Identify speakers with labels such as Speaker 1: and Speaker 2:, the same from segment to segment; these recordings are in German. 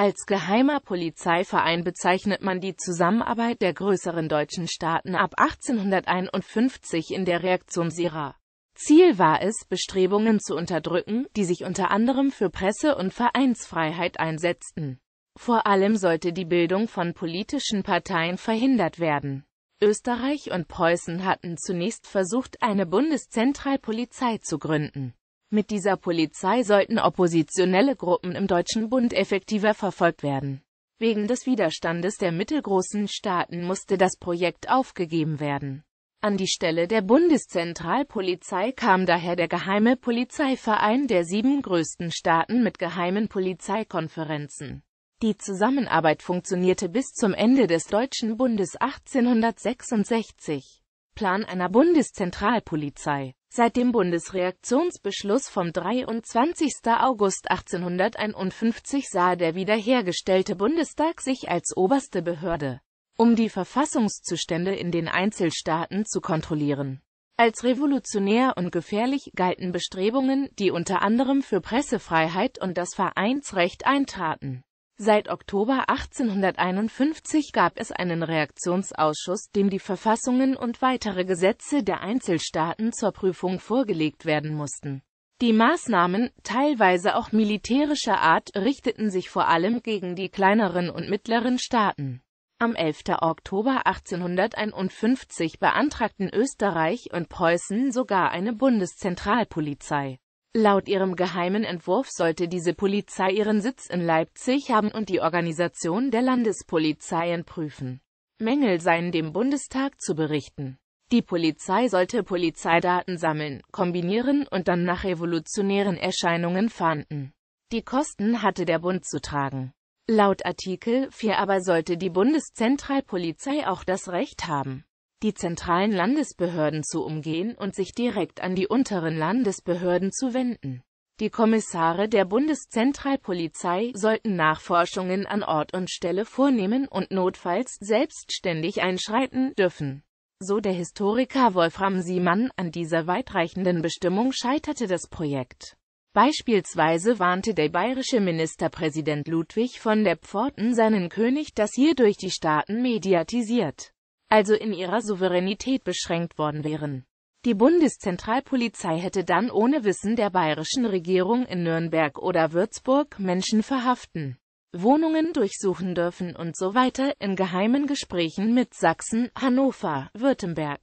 Speaker 1: Als geheimer Polizeiverein bezeichnet man die Zusammenarbeit der größeren deutschen Staaten ab 1851 in der Reaktionsira. Ziel war es, Bestrebungen zu unterdrücken, die sich unter anderem für Presse- und Vereinsfreiheit einsetzten. Vor allem sollte die Bildung von politischen Parteien verhindert werden. Österreich und Preußen hatten zunächst versucht, eine Bundeszentralpolizei zu gründen. Mit dieser Polizei sollten oppositionelle Gruppen im Deutschen Bund effektiver verfolgt werden. Wegen des Widerstandes der mittelgroßen Staaten musste das Projekt aufgegeben werden. An die Stelle der Bundeszentralpolizei kam daher der Geheime Polizeiverein der sieben größten Staaten mit geheimen Polizeikonferenzen. Die Zusammenarbeit funktionierte bis zum Ende des Deutschen Bundes 1866. Plan einer Bundeszentralpolizei Seit dem Bundesreaktionsbeschluss vom 23. August 1851 sah der wiederhergestellte Bundestag sich als oberste Behörde, um die Verfassungszustände in den Einzelstaaten zu kontrollieren. Als revolutionär und gefährlich galten Bestrebungen, die unter anderem für Pressefreiheit und das Vereinsrecht eintraten. Seit Oktober 1851 gab es einen Reaktionsausschuss, dem die Verfassungen und weitere Gesetze der Einzelstaaten zur Prüfung vorgelegt werden mussten. Die Maßnahmen, teilweise auch militärischer Art, richteten sich vor allem gegen die kleineren und mittleren Staaten. Am 11. Oktober 1851 beantragten Österreich und Preußen sogar eine Bundeszentralpolizei Laut ihrem geheimen Entwurf sollte diese Polizei ihren Sitz in Leipzig haben und die Organisation der Landespolizeien prüfen. Mängel seien dem Bundestag zu berichten. Die Polizei sollte Polizeidaten sammeln, kombinieren und dann nach revolutionären Erscheinungen fahnden. Die Kosten hatte der Bund zu tragen. Laut Artikel 4 aber sollte die Bundeszentralpolizei auch das Recht haben, die zentralen Landesbehörden zu umgehen und sich direkt an die unteren Landesbehörden zu wenden. Die Kommissare der Bundeszentralpolizei sollten Nachforschungen an Ort und Stelle vornehmen und notfalls selbstständig einschreiten dürfen. So der Historiker Wolfram Siemann, an dieser weitreichenden Bestimmung scheiterte das Projekt. Beispielsweise warnte der bayerische Ministerpräsident Ludwig von der Pforten seinen König, dass hierdurch die Staaten mediatisiert also in ihrer Souveränität beschränkt worden wären. Die Bundeszentralpolizei hätte dann ohne Wissen der bayerischen Regierung in Nürnberg oder Würzburg Menschen verhaften, Wohnungen durchsuchen dürfen und so weiter in geheimen Gesprächen mit Sachsen, Hannover, Württemberg.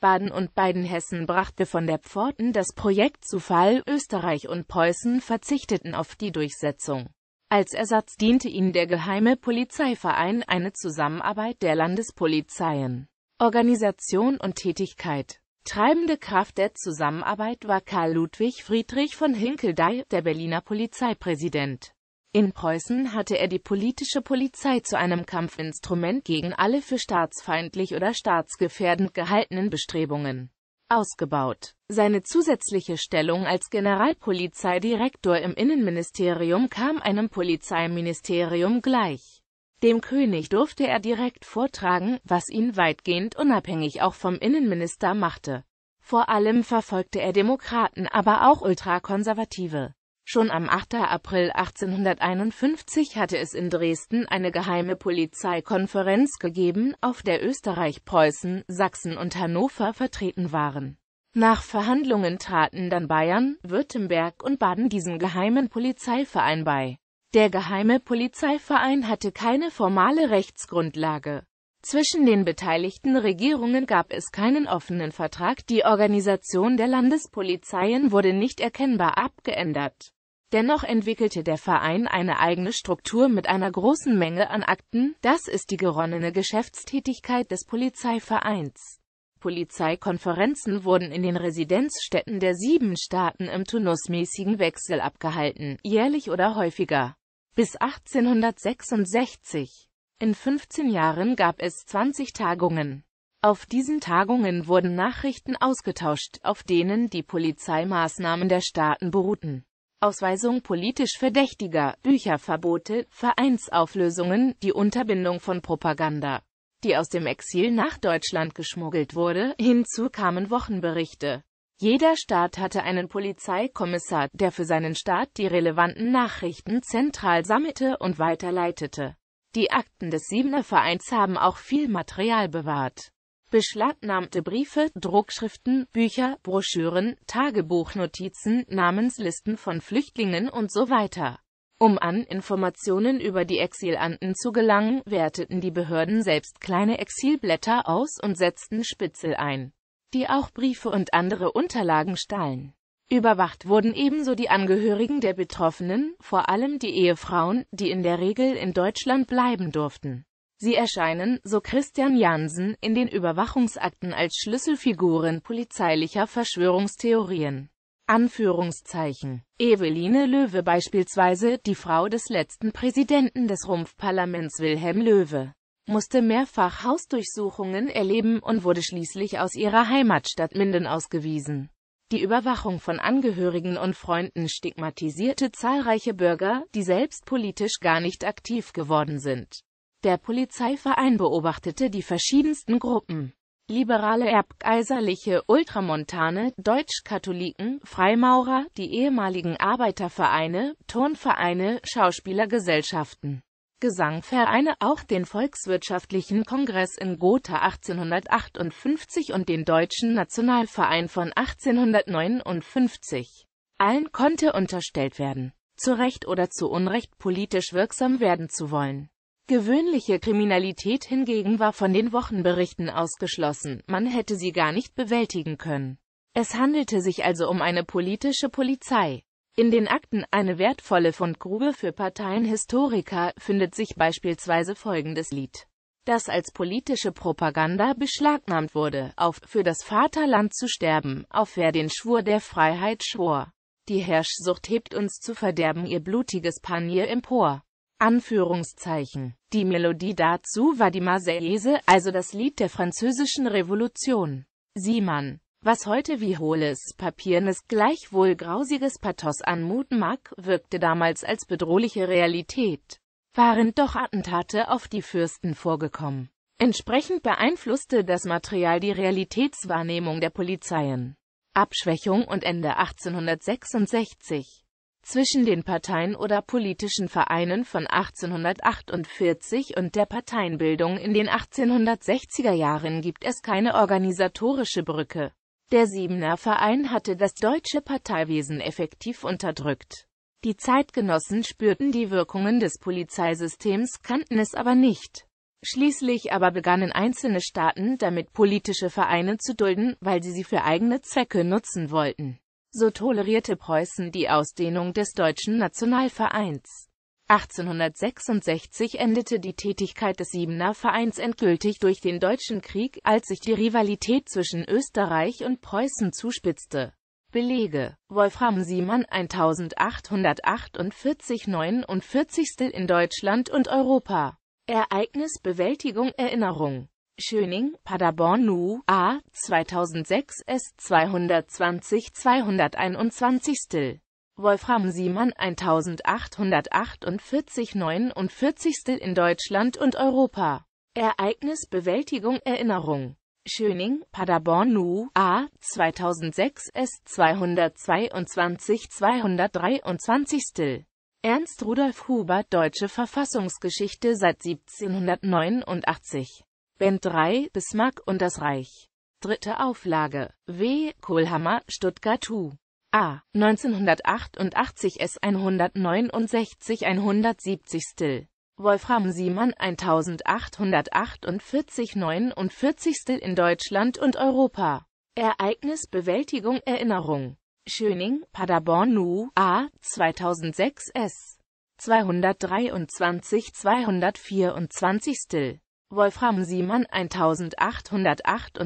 Speaker 1: Baden und beiden hessen brachte von der Pforten das Projekt zu Fall, Österreich und Preußen verzichteten auf die Durchsetzung. Als Ersatz diente ihnen der Geheime Polizeiverein, eine Zusammenarbeit der Landespolizeien, Organisation und Tätigkeit. Treibende Kraft der Zusammenarbeit war Karl Ludwig Friedrich von Hinkeldey, der Berliner Polizeipräsident. In Preußen hatte er die politische Polizei zu einem Kampfinstrument gegen alle für staatsfeindlich oder staatsgefährdend gehaltenen Bestrebungen ausgebaut. Seine zusätzliche Stellung als Generalpolizeidirektor im Innenministerium kam einem Polizeiministerium gleich. Dem König durfte er direkt vortragen, was ihn weitgehend unabhängig auch vom Innenminister machte. Vor allem verfolgte er Demokraten, aber auch Ultrakonservative. Schon am 8. April 1851 hatte es in Dresden eine geheime Polizeikonferenz gegeben, auf der Österreich, Preußen, Sachsen und Hannover vertreten waren. Nach Verhandlungen traten dann Bayern, Württemberg und Baden diesem geheimen Polizeiverein bei. Der geheime Polizeiverein hatte keine formale Rechtsgrundlage. Zwischen den beteiligten Regierungen gab es keinen offenen Vertrag, die Organisation der Landespolizeien wurde nicht erkennbar abgeändert. Dennoch entwickelte der Verein eine eigene Struktur mit einer großen Menge an Akten, das ist die geronnene Geschäftstätigkeit des Polizeivereins. Polizeikonferenzen wurden in den Residenzstädten der sieben Staaten im turnusmäßigen Wechsel abgehalten, jährlich oder häufiger. Bis 1866. In 15 Jahren gab es 20 Tagungen. Auf diesen Tagungen wurden Nachrichten ausgetauscht, auf denen die Polizeimaßnahmen der Staaten beruhten. Ausweisung politisch Verdächtiger, Bücherverbote, Vereinsauflösungen, die Unterbindung von Propaganda, die aus dem Exil nach Deutschland geschmuggelt wurde, hinzu kamen Wochenberichte. Jeder Staat hatte einen Polizeikommissar, der für seinen Staat die relevanten Nachrichten zentral sammelte und weiterleitete. Die Akten des Siebener Vereins haben auch viel Material bewahrt beschlagnahmte Briefe, Druckschriften, Bücher, Broschüren, Tagebuchnotizen, Namenslisten von Flüchtlingen und so weiter. Um an Informationen über die Exilanten zu gelangen, werteten die Behörden selbst kleine Exilblätter aus und setzten Spitzel ein, die auch Briefe und andere Unterlagen stahlen. Überwacht wurden ebenso die Angehörigen der Betroffenen, vor allem die Ehefrauen, die in der Regel in Deutschland bleiben durften. Sie erscheinen, so Christian Jansen, in den Überwachungsakten als Schlüsselfiguren polizeilicher Verschwörungstheorien. Anführungszeichen. Eveline Löwe beispielsweise, die Frau des letzten Präsidenten des Rumpfparlaments Wilhelm Löwe, musste mehrfach Hausdurchsuchungen erleben und wurde schließlich aus ihrer Heimatstadt Minden ausgewiesen. Die Überwachung von Angehörigen und Freunden stigmatisierte zahlreiche Bürger, die selbst politisch gar nicht aktiv geworden sind. Der Polizeiverein beobachtete die verschiedensten Gruppen. Liberale Erbgeiserliche, Ultramontane, Deutschkatholiken, Freimaurer, die ehemaligen Arbeitervereine, Turnvereine, Schauspielergesellschaften, Gesangvereine, auch den Volkswirtschaftlichen Kongress in Gotha 1858 und den Deutschen Nationalverein von 1859. Allen konnte unterstellt werden, zu Recht oder zu Unrecht politisch wirksam werden zu wollen. Gewöhnliche Kriminalität hingegen war von den Wochenberichten ausgeschlossen, man hätte sie gar nicht bewältigen können. Es handelte sich also um eine politische Polizei. In den Akten, eine wertvolle Fundgrube für Parteienhistoriker, findet sich beispielsweise folgendes Lied, das als politische Propaganda beschlagnahmt wurde, auf »Für das Vaterland zu sterben«, auf »Wer den Schwur der Freiheit schwor«. Die Herrschsucht hebt uns zu Verderben ihr blutiges Panier empor. Anführungszeichen. Die Melodie dazu war die Marseillaise, also das Lied der französischen Revolution. Sieh man, was heute wie hohles, papiernes, gleichwohl grausiges Pathos anmuten mag, wirkte damals als bedrohliche Realität. Waren doch Attentate auf die Fürsten vorgekommen. Entsprechend beeinflusste das Material die Realitätswahrnehmung der Polizeien. Abschwächung und Ende 1866 zwischen den Parteien oder politischen Vereinen von 1848 und der Parteienbildung in den 1860er Jahren gibt es keine organisatorische Brücke. Der Siebener Verein hatte das deutsche Parteiwesen effektiv unterdrückt. Die Zeitgenossen spürten die Wirkungen des Polizeisystems, kannten es aber nicht. Schließlich aber begannen einzelne Staaten damit politische Vereine zu dulden, weil sie sie für eigene Zwecke nutzen wollten. So tolerierte Preußen die Ausdehnung des deutschen Nationalvereins. 1866 endete die Tätigkeit des Siebener Vereins endgültig durch den Deutschen Krieg, als sich die Rivalität zwischen Österreich und Preußen zuspitzte. Belege Wolfram Siemann 1848 49. in Deutschland und Europa Ereignis Bewältigung Erinnerung Schöning, Paderborn NU, A, 2006 S220 221 Still. Wolfram Siemann 1848 49 Still in Deutschland und Europa. Ereignis Bewältigung Erinnerung. Schöning, Paderborn NU, A, 2006 S222 223 Still. Ernst Rudolf Huber Deutsche Verfassungsgeschichte seit 1789 Band 3, Bismarck und das Reich. Dritte Auflage. W. Kohlhammer, Stuttgart 2. A. 1988 S. 169 170 Still. Wolfram Siemann 1848 49 Still in Deutschland und Europa. Ereignis Bewältigung Erinnerung. Schöning, Paderborn Nu, A, 2006 S. 223 224 Still. Wolfram Siemann 1848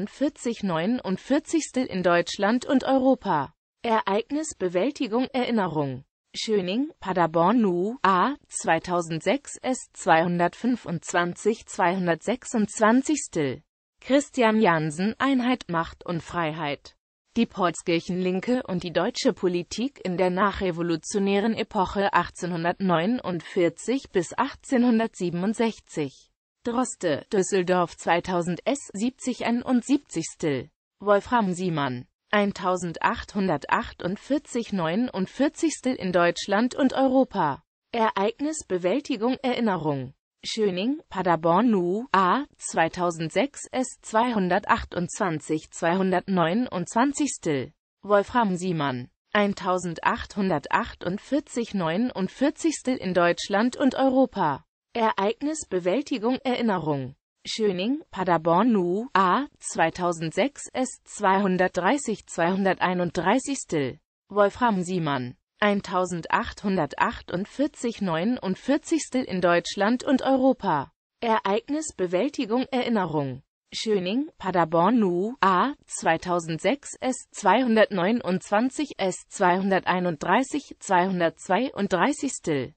Speaker 1: 49. in Deutschland und Europa. Ereignis Bewältigung Erinnerung. Schöning, Paderborn Nu, A, 2006 S 225 226 Still. Christian Jansen Einheit, Macht und Freiheit. Die Portskirchenlinke und die deutsche Politik in der nachrevolutionären Epoche 1849 bis 1867. Droste, Düsseldorf 2000 S 70 71. Wolfram Siemann 1848 49. in Deutschland und Europa. Ereignis Bewältigung Erinnerung. Schöning, Paderborn Nu, A, 2006 S 228 229. Wolfram Siemann 1848 49. in Deutschland und Europa. Ereignisbewältigung Erinnerung Schöning, Paderborn Nu, A. 2006 S. 230-231 Still. Wolfram Siemann. 1848 49 Still in Deutschland und Europa. Ereignisbewältigung Erinnerung Schöning, Paderborn Nu, A. 2006 S. 229 S. 231 232 Still.